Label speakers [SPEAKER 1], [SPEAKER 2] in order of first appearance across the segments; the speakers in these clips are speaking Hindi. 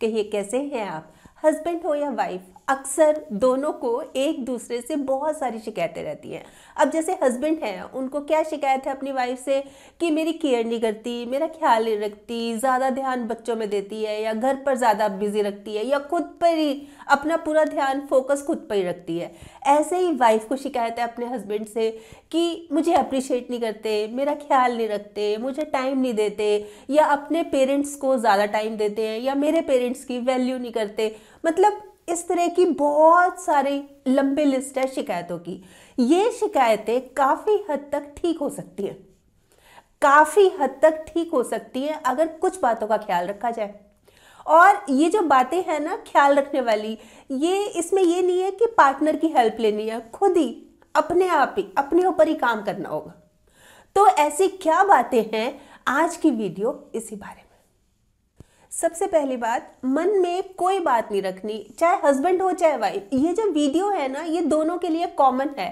[SPEAKER 1] कहिए कैसे हैं आप हस्बैंड हो या वाइफ अक्सर दोनों को एक दूसरे से बहुत सारी शिकायतें रहती हैं अब जैसे हस्बैंड हैं उनको क्या शिकायत है अपनी वाइफ से कि मेरी केयर नहीं करती मेरा ख्याल नहीं रखती ज़्यादा ध्यान बच्चों में देती है या घर पर ज़्यादा बिजी रखती है या खुद पर ही अपना पूरा ध्यान फोकस खुद पर ही रखती है ऐसे ही वाइफ को शिकायत है अपने हस्बैंड से कि मुझे अप्रिशिएट नहीं करते मेरा ख्याल नहीं रखते मुझे टाइम नहीं देते या अपने पेरेंट्स को ज़्यादा टाइम देते हैं या मेरे पेरेंट्स की वैल्यू नहीं करते मतलब इस तरह की बहुत सारी लंबी लिस्ट है शिकायतों की ये शिकायतें काफ़ी हद तक ठीक हो सकती हैं काफ़ी हद तक ठीक हो सकती हैं अगर कुछ बातों का ख्याल रखा जाए और ये जो बातें हैं ना ख्याल रखने वाली ये इसमें ये नहीं है कि पार्टनर की हेल्प लेनी है खुद ही अपने आप ही अपने ऊपर ही काम करना होगा तो ऐसी क्या बातें हैं आज की वीडियो इसी बारे में सबसे पहली बात मन में कोई बात नहीं रखनी चाहे हस्बैंड हो चाहे वाइफ ये जो वीडियो है ना ये दोनों के लिए कॉमन है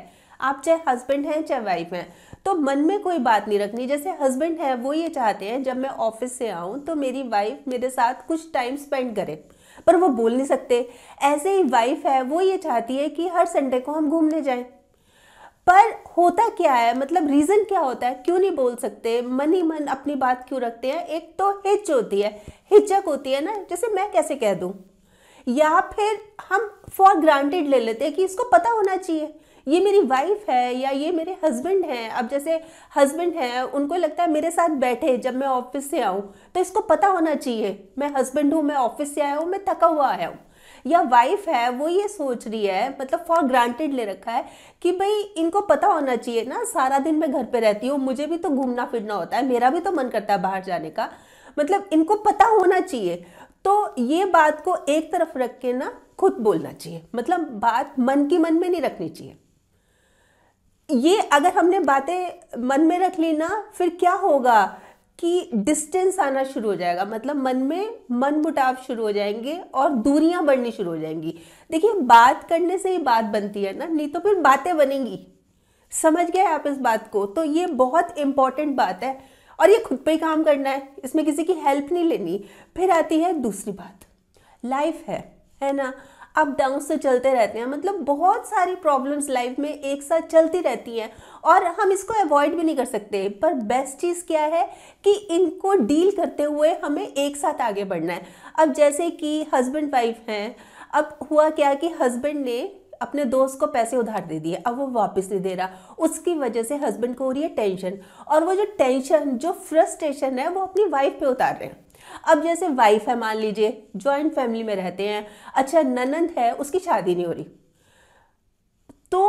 [SPEAKER 1] आप चाहे हस्बैंड हैं चाहे वाइफ हैं तो मन में कोई बात नहीं रखनी जैसे हस्बैंड है वो ये चाहते हैं जब मैं ऑफिस से आऊँ तो मेरी वाइफ मेरे साथ कुछ टाइम स्पेंड करे पर वो बोल नहीं सकते ऐसे ही वाइफ है वो ये चाहती है कि हर संडे को हम घूमने जाएं पर होता क्या है मतलब रीज़न क्या होता है क्यों नहीं बोल सकते मन ही मन अपनी बात क्यों रखते हैं एक तो हिच होती है हिचक होती है ना जैसे मैं कैसे कह दूँ या फिर हम फॉर ग्रांटेड ले लेते हैं कि इसको पता होना चाहिए ये मेरी वाइफ है या ये मेरे हस्बैंड हैं अब जैसे हस्बैंड हैं उनको लगता है मेरे साथ बैठे जब मैं ऑफिस से आऊँ तो इसको पता होना चाहिए मैं हस्बैंड हूँ मैं ऑफिस से आया हूँ मैं थका हुआ आया हूँ या वाइफ है वो ये सोच रही है मतलब फॉर ग्रांटेड ले रखा है कि भाई इनको पता होना चाहिए ना सारा दिन मैं घर पे रहती हूँ मुझे भी तो घूमना फिरना होता है मेरा भी तो मन करता है बाहर जाने का मतलब इनको पता होना चाहिए तो ये बात को एक तरफ रख के ना खुद बोलना चाहिए मतलब बात मन की मन में नहीं रखनी चाहिए ये अगर हमने बातें मन में रख ली ना फिर क्या होगा कि डिस्टेंस आना शुरू हो जाएगा मतलब मन में मन मुटाव शुरू हो जाएंगे और दूरियां बढ़नी शुरू हो जाएंगी देखिए बात करने से ही बात बनती है ना नहीं तो फिर बातें बनेंगी समझ गए आप इस बात को तो ये बहुत इम्पॉर्टेंट बात है और ये खुद पे ही काम करना है इसमें किसी की हेल्प नहीं लेनी फिर आती है दूसरी बात लाइफ है है ना अप डाउन से चलते रहते हैं मतलब बहुत सारी प्रॉब्लम्स लाइफ में एक साथ चलती रहती हैं और हम इसको अवॉइड भी नहीं कर सकते पर बेस्ट चीज़ क्या है कि इनको डील करते हुए हमें एक साथ आगे बढ़ना है अब जैसे कि हस्बैंड वाइफ हैं अब हुआ क्या कि हस्बैंड ने अपने दोस्त को पैसे उधार दे दिए अब वो वापस नहीं दे रहा उसकी वजह से हस्बैंड को हो रही है टेंशन और वो जो टेंशन जो फ्रस्ट्रेशन है वो अपनी वाइफ पे उतार रहे हैं अब जैसे वाइफ है मान लीजिए जॉइंट फैमिली में रहते हैं अच्छा ननंद है उसकी शादी नहीं हो रही तो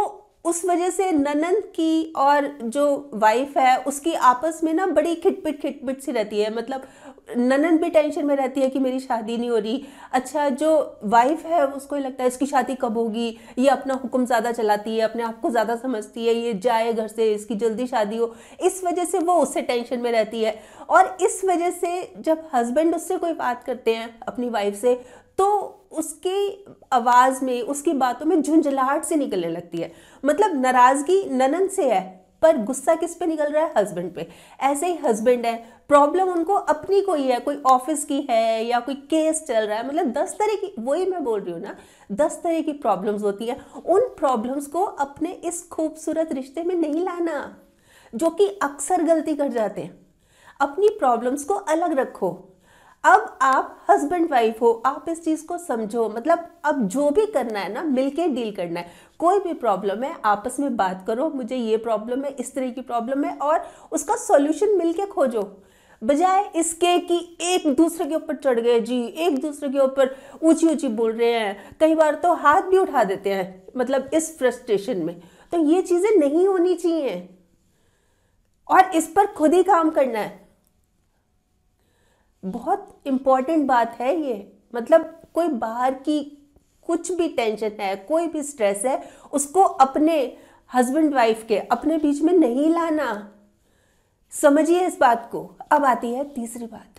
[SPEAKER 1] उस वजह से ननंद की और जो वाइफ है उसकी आपस में ना बड़ी खिटपिट खिटपिट सी रहती है मतलब ननन भी टेंशन में रहती है कि मेरी शादी नहीं हो रही अच्छा जो वाइफ है उसको लगता है इसकी शादी कब होगी ये अपना हुक्म ज़्यादा चलाती है अपने आप को ज़्यादा समझती है ये जाए घर से इसकी जल्दी शादी हो इस वजह से वो उससे टेंशन में रहती है और इस वजह से जब हस्बैंड उससे कोई बात करते हैं अपनी वाइफ से तो उसकी आवाज़ में उसकी बातों में झुंझलाहट से निकलने लगती है मतलब नाराज़गी ननन से है पर गुस्सा किस पे निकल रहा है हस्बैंड पे ऐसे ही हस्बैंड है प्रॉब्लम उनको अपनी कोई है कोई ऑफिस की है या कोई केस चल रहा है मतलब दस तरह की वही मैं बोल रही हूँ ना दस तरह की प्रॉब्लम्स होती है उन प्रॉब्लम्स को अपने इस खूबसूरत रिश्ते में नहीं लाना जो कि अक्सर गलती कर जाते हैं अपनी प्रॉब्लम्स को अलग रखो अब आप हस्बैंड वाइफ हो आप इस चीज़ को समझो मतलब अब जो भी करना है ना मिलके डील करना है कोई भी प्रॉब्लम है आपस में बात करो मुझे ये प्रॉब्लम है इस तरह की प्रॉब्लम है और उसका सॉल्यूशन मिलके खोजो बजाय इसके कि एक दूसरे के ऊपर चढ़ गए जी एक दूसरे के ऊपर ऊंची ऊंची बोल रहे हैं कई बार तो हाथ भी उठा देते हैं मतलब इस फ्रस्ट्रेशन में तो ये चीज़ें नहीं होनी चाहिए और इस पर खुद ही काम करना है बहुत इम्पॉर्टेंट बात है ये मतलब कोई बाहर की कुछ भी टेंशन है कोई भी स्ट्रेस है उसको अपने हस्बैंड वाइफ के अपने बीच में नहीं लाना समझिए इस बात को अब आती है तीसरी बात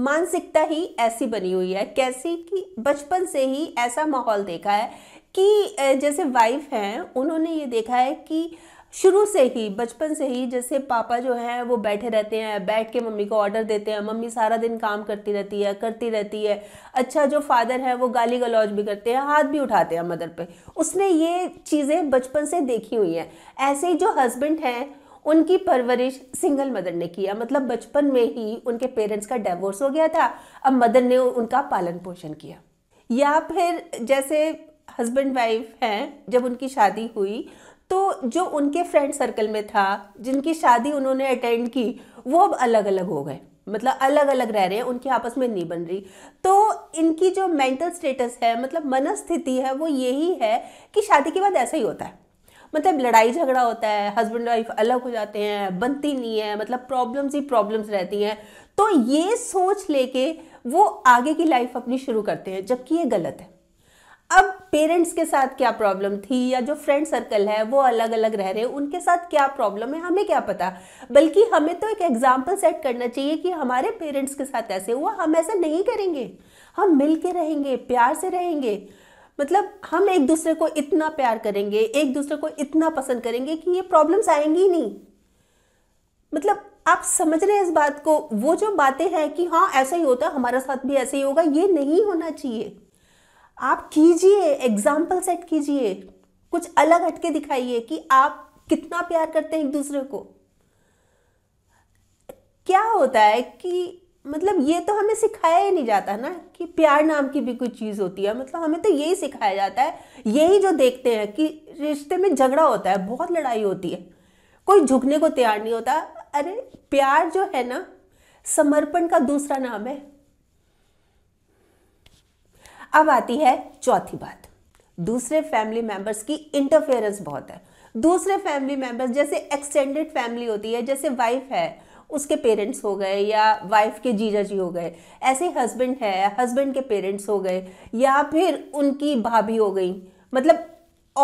[SPEAKER 1] मानसिकता ही ऐसी बनी हुई है कैसी कि बचपन से ही ऐसा माहौल देखा है कि जैसे वाइफ हैं उन्होंने ये देखा है कि शुरू से ही बचपन से ही जैसे पापा जो हैं वो बैठे रहते हैं बैठ के मम्मी को ऑर्डर देते हैं मम्मी सारा दिन काम करती रहती है करती रहती है अच्छा जो फादर है वो गाली गलौज भी करते हैं हाथ भी उठाते हैं मदर पे उसने ये चीज़ें बचपन से देखी हुई हैं ऐसे ही जो हस्बैंड हैं उनकी परवरिश सिंगल मदर ने किया मतलब बचपन में ही उनके पेरेंट्स का डिवोर्स हो गया था अब मदर ने उनका पालन पोषण किया या फिर जैसे हस्बैंड वाइफ हैं जब उनकी शादी हुई तो जो उनके फ्रेंड सर्कल में था जिनकी शादी उन्होंने अटेंड की वो अब अलग अलग हो गए मतलब अलग अलग रह रहे हैं उनकी आपस में नहीं बन रही तो इनकी जो मेंटल स्टेटस है मतलब मनस्थिति है वो यही है कि शादी के बाद ऐसा ही होता है मतलब लड़ाई झगड़ा होता है हस्बैंड वाइफ अलग हो जाते हैं बनती नहीं है मतलब प्रॉब्लम्स ही प्रॉब्लम्स रहती हैं तो ये सोच लेके वो आगे की लाइफ अपनी शुरू करते हैं जबकि ये गलत है अब पेरेंट्स के साथ क्या प्रॉब्लम थी या जो फ्रेंड सर्कल है वो अलग अलग रह रहे हैं उनके साथ क्या प्रॉब्लम है हमें क्या पता बल्कि हमें तो एक एग्जाम्पल सेट करना चाहिए कि हमारे पेरेंट्स के साथ ऐसे हुआ हम ऐसा नहीं करेंगे हम मिल के रहेंगे प्यार से रहेंगे मतलब हम एक दूसरे को इतना प्यार करेंगे एक दूसरे को इतना पसंद करेंगे कि ये प्रॉब्लम्स आएंगी ही नहीं मतलब आप समझ रहे हैं इस बात को वो जो बातें हैं कि हाँ ऐसा ही होता है हमारे साथ भी ऐसे ही होगा ये नहीं होना चाहिए आप कीजिए एग्जाम्पल सेट कीजिए कुछ अलग हटके दिखाइए कि आप कितना प्यार करते हैं एक दूसरे को क्या होता है कि मतलब ये तो हमें सिखाया ही नहीं जाता ना कि प्यार नाम की भी कोई चीज़ होती है मतलब हमें तो यही सिखाया जाता है यही जो देखते हैं कि रिश्ते में झगड़ा होता है बहुत लड़ाई होती है कोई झुकने को तैयार नहीं होता अरे प्यार जो है ना समर्पण का दूसरा नाम है अब आती है चौथी बात दूसरे फैमिली मेंबर्स की इंटरफेरेंस बहुत है दूसरे फैमिली मेंबर्स जैसे एक्सटेंडेड फैमिली होती है जैसे वाइफ है उसके पेरेंट्स हो गए या वाइफ के जीजा जी हो गए ऐसे हस्बैंड है हस्बैंड के पेरेंट्स हो गए या फिर उनकी भाभी हो गई मतलब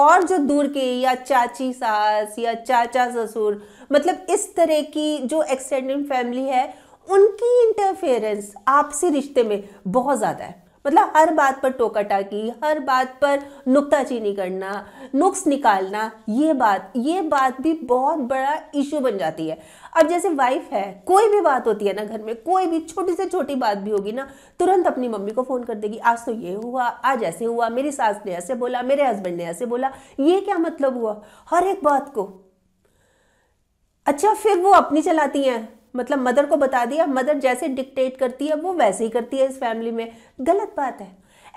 [SPEAKER 1] और जो दूर के या चाची सास या चाचा ससुर मतलब इस तरह की जो एक्सटेंडेड फैमिली है उनकी इंटरफेरेंस आपसी रिश्ते में बहुत ज़्यादा है मतलब हर बात पर टोका टाकी हर बात पर नुकताचीनी करना नुक्स निकालना ये बात ये बात भी बहुत बड़ा इशू बन जाती है अब जैसे वाइफ है कोई भी बात होती है ना घर में कोई भी छोटी से छोटी बात भी होगी ना तुरंत अपनी मम्मी को फ़ोन कर देगी आज तो ये हुआ आज ऐसे हुआ मेरी सास ने ऐसे बोला मेरे हस्बैंड ने ऐसे बोला ये क्या मतलब हुआ हर एक बात को अच्छा फिर वो अपनी चलाती हैं मतलब मदर को बता दिया मदर जैसे डिक्टेट करती है वो वैसे ही करती है इस फैमिली में गलत बात है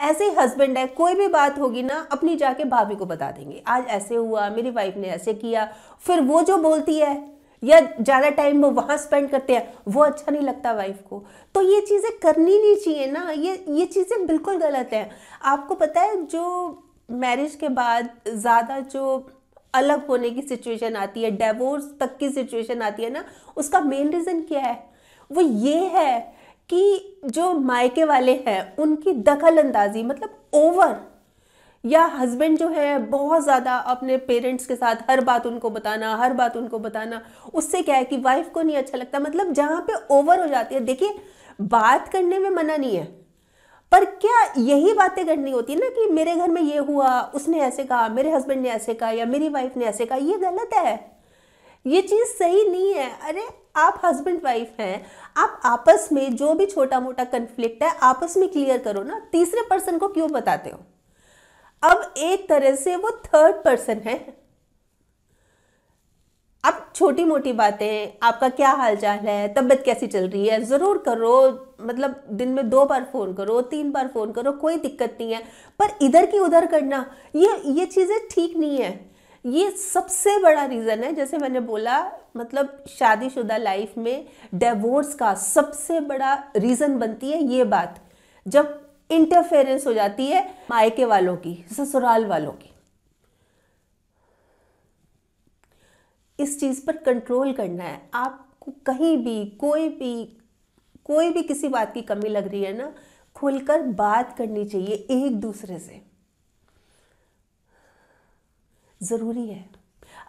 [SPEAKER 1] ऐसे ही हस्बैंड है कोई भी बात होगी ना अपनी जाके भाभी को बता देंगे आज ऐसे हुआ मेरी वाइफ ने ऐसे किया फिर वो जो बोलती है या ज़्यादा टाइम वो वहाँ स्पेंड करते हैं वो अच्छा नहीं लगता वाइफ को तो ये चीज़ें करनी नहीं चाहिए ना ये ये चीज़ें बिल्कुल गलत हैं आपको पता है जो मैरिज के बाद ज़्यादा जो अलग होने की सिचुएशन आती है डेवोर्स तक की सिचुएशन आती है ना उसका मेन रीज़न क्या है वो ये है कि जो मायके वाले हैं उनकी दखल अंदाजी मतलब ओवर या हस्बैंड जो है बहुत ज़्यादा अपने पेरेंट्स के साथ हर बात उनको बताना हर बात उनको बताना उससे क्या है कि वाइफ को नहीं अच्छा लगता मतलब जहाँ पे ओवर हो जाती है देखिए बात करने में मना नहीं है पर क्या यही बातें करनी होती है ना कि मेरे घर में ये हुआ उसने ऐसे कहा मेरे हस्बैंड ने ऐसे कहा या मेरी वाइफ ने ऐसे कहा ये गलत है ये चीज़ सही नहीं है अरे आप हस्बैंड वाइफ हैं आप आपस में जो भी छोटा मोटा कन्फ्लिक्ट है आपस में क्लियर करो ना तीसरे पर्सन को क्यों बताते हो अब एक तरह से वो थर्ड पर्सन है अब छोटी मोटी बातें आपका क्या हाल चाल है तबीयत कैसी चल रही है ज़रूर करो मतलब दिन में दो बार फ़ोन करो तीन बार फ़ोन करो कोई दिक्कत नहीं है पर इधर की उधर करना ये ये चीज़ें ठीक नहीं है ये सबसे बड़ा रीज़न है जैसे मैंने बोला मतलब शादीशुदा लाइफ में डिवोर्स का सबसे बड़ा रीज़न बनती है ये बात जब इंटरफेरेंस हो जाती है मायके वालों की ससुराल वालों की इस चीज़ पर कंट्रोल करना है आपको कहीं भी कोई भी कोई भी किसी बात की कमी लग रही है ना खुलकर बात करनी चाहिए एक दूसरे से ज़रूरी है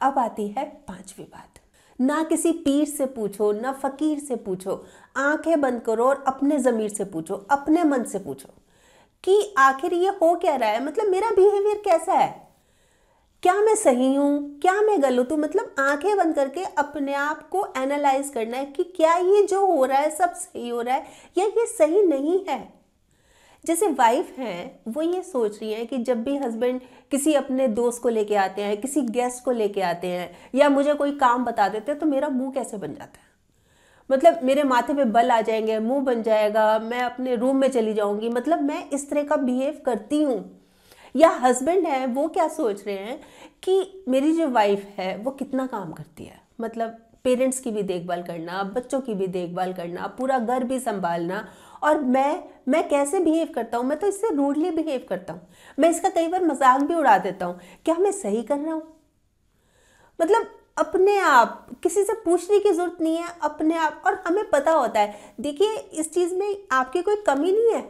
[SPEAKER 1] अब आती है पांचवी बात ना किसी पीर से पूछो ना फकीर से पूछो आंखें बंद करो और अपने ज़मीर से पूछो अपने मन से पूछो कि आखिर ये हो क्या रहा है मतलब मेरा बिहेवियर कैसा है क्या मैं सही हूँ क्या मैं गलत हूँ तो मतलब आंखें बंद करके अपने आप को एनालाइज करना है कि क्या ये जो हो रहा है सब सही हो रहा है या ये सही नहीं है जैसे वाइफ हैं वो ये सोच रही हैं कि जब भी हस्बैंड किसी अपने दोस्त को लेके आते हैं किसी गेस्ट को लेके आते हैं या मुझे कोई काम बता देते हैं तो मेरा मुंह कैसे बन जाता है मतलब मेरे माथे पे बल आ जाएंगे मुंह बन जाएगा मैं अपने रूम में चली जाऊंगी मतलब मैं इस तरह का बिहेव करती हूँ या हस्बैंड है वो क्या सोच रहे हैं कि मेरी जो वाइफ है वो कितना काम करती है मतलब पेरेंट्स की भी देखभाल करना बच्चों की भी देखभाल करना पूरा घर भी संभालना और मैं मैं कैसे बिहेव करता हूँ मैं तो इससे रूडली बिहेव करता हूँ मैं इसका कई बार मजाक भी उड़ा देता हूँ क्या मैं सही कर रहा हूँ मतलब अपने आप किसी से पूछने की ज़रूरत नहीं है अपने आप और हमें पता होता है देखिए इस चीज़ में आपकी कोई कमी नहीं है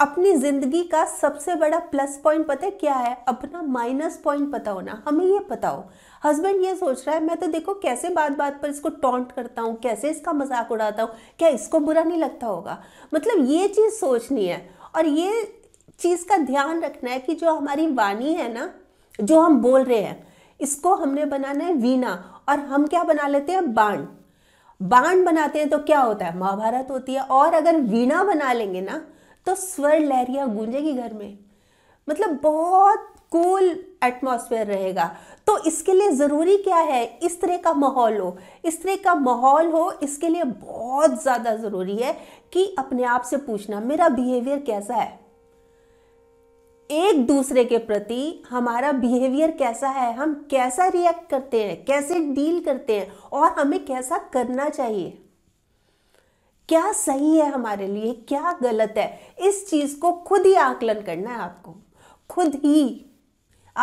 [SPEAKER 1] अपनी ज़िंदगी का सबसे बड़ा प्लस पॉइंट पता है क्या है अपना माइनस पॉइंट पता होना हमें ये पता हो हस्बैंड ये सोच रहा है मैं तो देखो कैसे बात बात पर इसको टॉन्ट करता हूँ कैसे इसका मजाक उड़ाता हूँ क्या इसको बुरा नहीं लगता होगा मतलब ये चीज़ सोचनी है और ये चीज़ का ध्यान रखना है कि जो हमारी वाणी है ना जो हम बोल रहे हैं इसको हमने बनाना है वीणा और हम क्या बना लेते हैं बाण बाण बनाते हैं तो क्या होता है महाभारत होती है और अगर वीणा बना लेंगे ना तो स्वर लहरिया गूंजेगी घर में मतलब बहुत कूल एटमॉस्फेयर रहेगा तो इसके लिए ज़रूरी क्या है इस तरह का माहौल हो इस तरह का माहौल हो इसके लिए बहुत ज़्यादा ज़रूरी है कि अपने आप से पूछना मेरा बिहेवियर कैसा है एक दूसरे के प्रति हमारा बिहेवियर कैसा है हम कैसा रिएक्ट करते हैं कैसे डील करते हैं और हमें कैसा करना चाहिए क्या सही है हमारे लिए क्या गलत है इस चीज़ को खुद ही आकलन करना है आपको खुद ही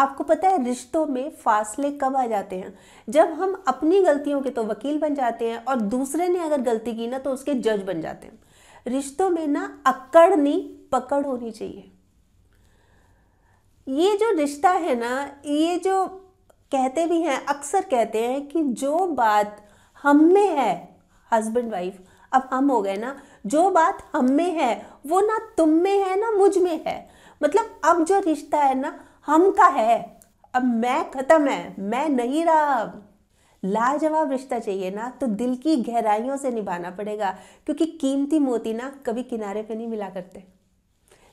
[SPEAKER 1] आपको पता है रिश्तों में फासले कब आ जाते हैं जब हम अपनी गलतियों के तो वकील बन जाते हैं और दूसरे ने अगर गलती की ना तो उसके जज बन जाते हैं रिश्तों में ना अक्कड़ नहीं पकड़ होनी चाहिए ये जो रिश्ता है ना ये जो कहते भी हैं अक्सर कहते हैं कि जो बात हम में है हस्बैंड वाइफ अब हम हो गए ना जो बात हम में है वो ना तुम में है ना मुझ में है मतलब अब जो रिश्ता है ना हम का है अब मैं ख़त्म है मैं नहीं रहा लाजवाब रिश्ता चाहिए ना तो दिल की गहराइयों से निभाना पड़ेगा क्योंकि कीमती मोती ना कभी किनारे पे नहीं मिला करते